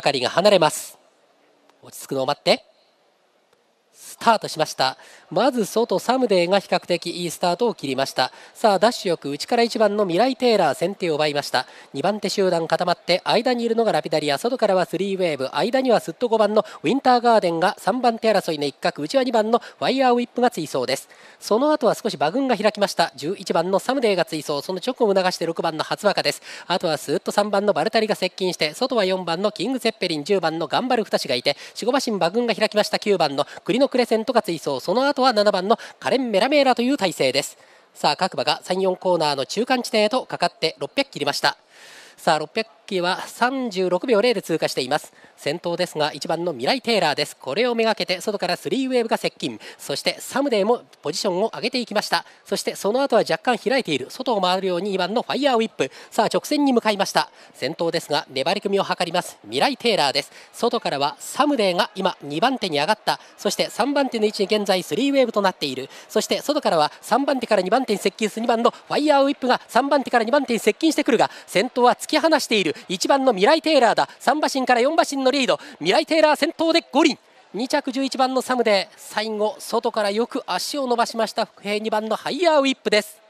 係が離れます落ち着くのを待ってタートしましたまず外サムデーが比較的いいスタートを切りましたさあダッシュよく内から1番のミライ・テイラー先手を奪いました2番手集団固まって間にいるのがラピダリア外からは3ウェーブ間にはすっと5番のウィンターガーデンが3番手争いの一角内は2番のワイヤーウィップが追走ですその後は少し馬群が開きました11番のサムデーが追走その直後を促して6番の初若ですあとはスーッと3番のバルタリが接近して外は4番のキング・ゼッペリン10番の頑張るル2がいて4 5馬身馬群が開きました9番のクリノクレセセとか追走その後は7番のカレン・メラメーラという体勢ですさあ各馬が3、4コーナーの中間地点へとかかって600切りましたさあ600キーは36秒0で通過しています先頭ですが1番のミライ・テイラーですこれをめがけて外からスリーウェーブが接近そしてサムデーもポジションを上げていきましたそしてその後は若干開いている外を回るように2番のファイヤーウィップさあ直線に向かいました先頭ですが粘り組みを図りますミライ・テイラーです外からはサムデーが今2番手に上がったそして3番手の位置に現在スリーウェーブとなっているそして外からは3番手から2番手に接近する2番のファイヤーウィップが3番手から2番手に接近してくるが先頭は突き放している1番のミライ・テイラーだ3馬身から4馬身のリードミライ・テイラー先頭で5輪2着11番のサムで最後外からよく足を伸ばしました平2番のハイヤーウィップです